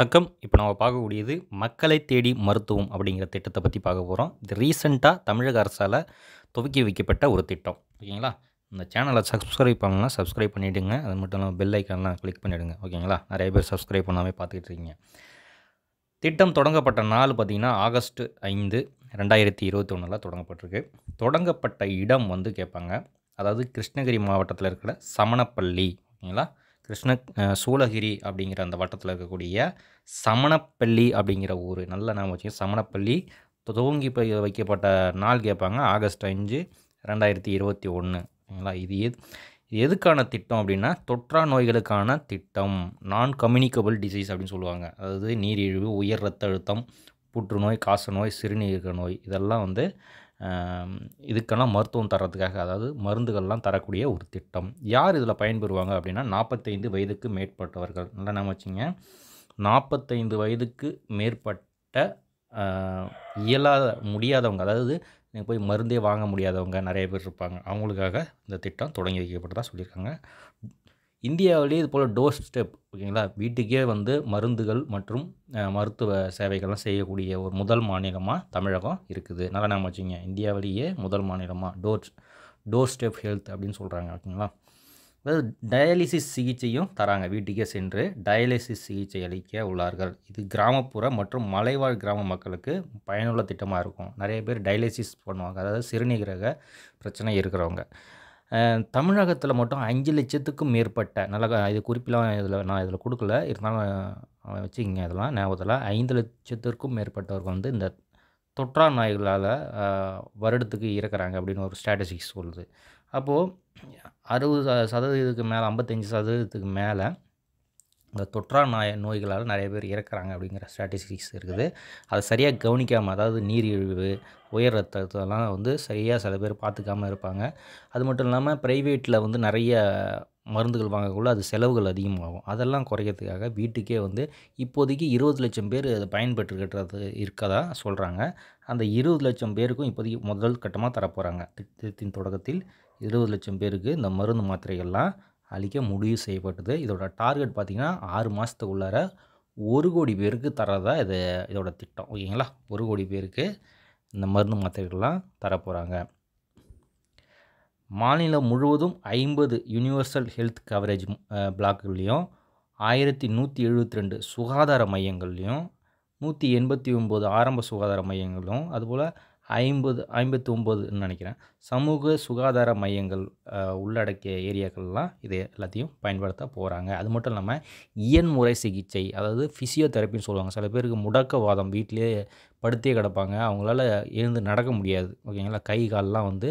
வணக்கம் இப்போ நம்ம பார்க்கக்கூடியது மக்களை தேடி மருத்துவம் அப்படிங்கிற திட்டத்தை பற்றி பார்க்க போகிறோம் இது ரீசெண்டாக தமிழக அரசால் துவக்கி வைக்கப்பட்ட ஒரு திட்டம் ஓகேங்களா இந்த சேனலை சப்ஸ்கிரைப் பண்ணலாம் சப்ஸ்கிரைப் பண்ணிவிடுங்க அது மட்டும் இல்லாமல் பெல் ஐக்கான்லாம் கிளிக் பண்ணிவிடுங்க ஓகேங்களா நிறைய பேர் சப்ஸ்கிரைப் பண்ணாமல் பார்த்துக்கிட்டு இருக்கீங்க திட்டம் தொடங்கப்பட்ட நாள் பார்த்திங்கன்னா ஆகஸ்ட் ஐந்து ரெண்டாயிரத்தி இருபத்தி ஒன்றில் தொடங்கப்பட்டிருக்கு தொடங்கப்பட்ட இடம் வந்து கேட்பாங்க அதாவது கிருஷ்ணகிரி மாவட்டத்தில் இருக்கிற சமணப்பள்ளி ஓகேங்களா கிருஷ்ண சூளகிரி அப்படிங்கிற அந்த வட்டத்தில் இருக்கக்கூடிய சமணப்பள்ளி அப்படிங்கிற ஊர் நல்ல நாம வச்சு சமணப்பள்ளி துவங்கி போய் வைக்கப்பட்ட நாள் கேட்பாங்க ஆகஸ்ட் அஞ்சு ரெண்டாயிரத்தி இருபத்தி ஒன்றுங்களா இது எது இது எதுக்கான திட்டம் அப்படின்னா தொற்றா நோய்களுக்கான திட்டம் நான் கம்யூனிகபிள் டிசீஸ் அப்படின்னு சொல்லுவாங்க அதாவது நீரிழிவு உயர் ரத்த அழுத்தம் புற்றுநோய் காசநோய் சிறுநீரக நோய் இதெல்லாம் வந்து இதுக்கெல்லாம் மருத்துவம் தர்றதுக்காக அதாவது மருந்துகள்லாம் தரக்கூடிய ஒரு திட்டம் யார் இதில் பயன்பெறுவாங்க அப்படின்னா நாற்பத்தைந்து வயதுக்கு மேற்பட்டவர்கள் நல்லா நம்ம வச்சுங்க நாற்பத்தைந்து வயதுக்கு மேற்பட்ட இயலாத முடியாதவங்க அதாவது நீங்கள் போய் மருந்தே வாங்க முடியாதவங்க நிறைய பேர் இருப்பாங்க அவங்களுக்காக இந்த திட்டம் தொடங்கி வைக்கப்பட்டதாக சொல்லியிருக்காங்க இந்தியாவிலேயே இது போல் டோர் ஸ்டெப் ஓகேங்களா வீட்டுக்கே வந்து மருந்துகள் மற்றும் மருத்துவ சேவைகள்லாம் செய்யக்கூடிய ஒரு முதல் மாநிலமாக தமிழகம் இருக்குது நல்லா நம்ம வச்சுங்க இந்தியாவிலேயே முதல் மாநிலமாக டோர் டோர் ஸ்டெப் ஹெல்த் அப்படின்னு சொல்கிறாங்க ஓகேங்களா அதாவது டயாலிசிஸ் சிகிச்சையும் தராங்க வீட்டுக்கே சென்று டயாலிசிஸ் சிகிச்சை அளிக்க உள்ளார்கள் இது கிராமப்புற மற்றும் மலைவாழ் கிராம மக்களுக்கு பயனுள்ள திட்டமாக இருக்கும் நிறைய பேர் டயாலிசிஸ் பண்ணுவாங்க அதாவது சிறுநீரக பிரச்சனை இருக்கிறவங்க தமிழகத்தில் மட்டும் அஞ்சு லட்சத்துக்கும் மேற்பட்ட நல்ல இது குறிப்பெலாம் இதில் நான் இதில் கொடுக்கல இருந்தாலும் வச்சுக்கிங்க இதெல்லாம் ஞாபகத்தில் ஐந்து லட்சத்திற்கும் மேற்பட்டவர்கள் வந்து இந்த தொற்றா நாய்களால் வருடத்துக்கு இறக்குறாங்க அப்படின்னு ஒரு ஸ்ட்ராட்டஜிக்ஸ் சொல்லுது அப்போது அறுபது சதவீதத்துக்கு மேலே ஐம்பத்தஞ்சு சதவீதத்துக்கு மேலே இந்த தொற்றா நாய நோய்களால் நிறைய பேர் இறக்குறாங்க அப்படிங்கிற ஸ்ட்ராட்டிஸ்டிக்ஸ் இருக்குது அதை சரியாக கவனிக்காமல் அதாவது நீரிழிவு உயர் ரத்தத்தெல்லாம் வந்து சரியாக சில பேர் பார்த்துக்காமல் இருப்பாங்க அது மட்டும் இல்லாமல் ப்ரைவேட்டில் வந்து நிறைய மருந்துகள் வாங்கக்குள்ள அது செலவுகள் அதிகமாகும் அதெல்லாம் குறைக்கிறதுக்காக வீட்டுக்கே வந்து இப்போதைக்கு இருபது லட்சம் பேர் அதை பயன்பெற்றுக்கிட்டது இருக்கதா சொல்கிறாங்க அந்த இருபது லட்சம் பேருக்கும் இப்போதைக்கு முதல் கட்டமாக தரப்போகிறாங்க திட்டத்தின் தொடக்கத்தில் இருபது லட்சம் பேருக்கு இந்த மருந்து மாத்திரைகள்லாம் அளிக்க முடிவு செய்யப்பட்டது இதோட டார்கெட் பார்த்திங்கன்னா ஆறு மாதத்துக்குள்ளார ஒரு கோடி பேருக்கு தரதா இது இதோட திட்டம் ஓகேங்களா ஒரு கோடி பேருக்கு இந்த மருந்து மாத்திரைகள்லாம் தரப்போகிறாங்க மாநிலம் முழுவதும் ஐம்பது யூனிவர்சல் ஹெல்த் கவரேஜ் பிளாக்குகள்லேயும் ஆயிரத்தி நூற்றி எழுபத்தி ரெண்டு சுகாதார மையங்கள்லேயும் நூற்றி எண்பத்தி ஒம்பது ஆரம்ப சுகாதார மையங்களும் அதுபோல் ஐம்பது ஐம்பத்தி ஒம்போதுன்னு நினைக்கிறேன் சமூக சுகாதார மையங்கள் உள்ளடக்கிய ஏரியாக்கள்லாம் இது எல்லாத்தையும் பயன்படுத்த போகிறாங்க அது மட்டும் இல்லாமல் இயன்முறை சிகிச்சை அதாவது ஃபிசியோதெரப்பின்னு சொல்லுவாங்க சில பேருக்கு முடக்கவாதம் வீட்டிலேயே படுத்தே கிடப்பாங்க அவங்களால எழுந்து நடக்க முடியாது ஓகேங்களா கை கால்லாம் வந்து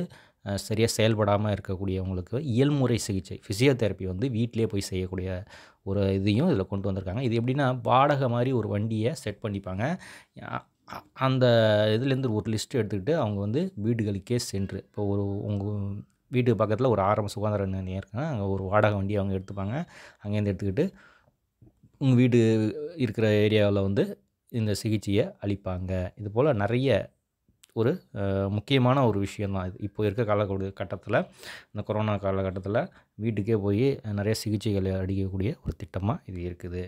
சரியாக செயல்படாமல் இருக்கக்கூடியவங்களுக்கு இயல்முறை சிகிச்சை ஃபிசியோதெரப்பி வந்து வீட்டிலே போய் செய்யக்கூடிய ஒரு இதையும் இதில் கொண்டு வந்திருக்காங்க இது எப்படின்னா வாடகை மாதிரி ஒரு வண்டியை செட் பண்ணிப்பாங்க அந்த இதுலேருந்து ஒரு லிஸ்ட் எடுத்துக்கிட்டு அவங்க வந்து வீடுகளுக்கே சென்று இப்போ ஒரு உங்கள் வீட்டு பக்கத்தில் ஒரு ஆரம்ப சுகாதார நிலையம் இருக்குன்னா அங்கே ஒரு வாடகை வண்டி அவங்க எடுத்துப்பாங்க அங்கேருந்து எடுத்துக்கிட்டு உங்கள் வீடு இருக்கிற ஏரியாவில் வந்து இந்த சிகிச்சையை அளிப்பாங்க இது போல் நிறைய ஒரு முக்கியமான ஒரு விஷயந்தான் இது இப்போ இருக்க கால கட்டத்தில் இந்த கொரோனா காலகட்டத்தில் வீட்டுக்கே போய் நிறைய சிகிச்சைகளை அடிக்கக்கூடிய ஒரு திட்டமாக இது இருக்குது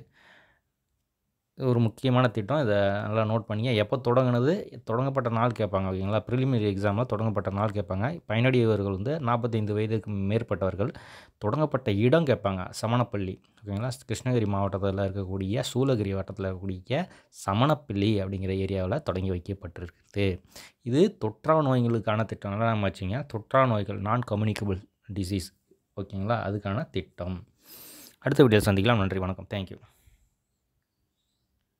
ஒரு முக்கியமான திட்டம் இதை நல்லா நோட் பண்ணிங்க எப்போ தொடங்கினது தொடங்கப்பட்ட நாள் கேட்பாங்க ஓகேங்களா ப்ரிலிமினரி எக்ஸாமில் தொடங்கப்பட்ட நாள் கேட்பாங்க பயனடையவர்கள் வந்து நாற்பத்தைந்து வயதுக்கு மேற்பட்டவர்கள் தொடங்கப்பட்ட இடம் கேட்பாங்க சமணப்பள்ளி ஓகேங்களா கிருஷ்ணகிரி மாவட்டத்தில் இருக்கக்கூடிய சூலகிரி வட்டத்தில் இருக்கக்கூடிய சமணப்பள்ளி அப்படிங்கிற ஏரியாவில் தொடங்கி வைக்கப்பட்டிருக்குது இது தொற்றா நோய்களுக்கான நல்லா நம்ம வச்சுங்க தொற்றா நோய்கள் நான் கம்யூனிகபிள் டிசீஸ் ஓகேங்களா அதுக்கான திட்டம் அடுத்த வீடியோ சந்திக்கலாம் நன்றி வணக்கம் தேங்க்யூ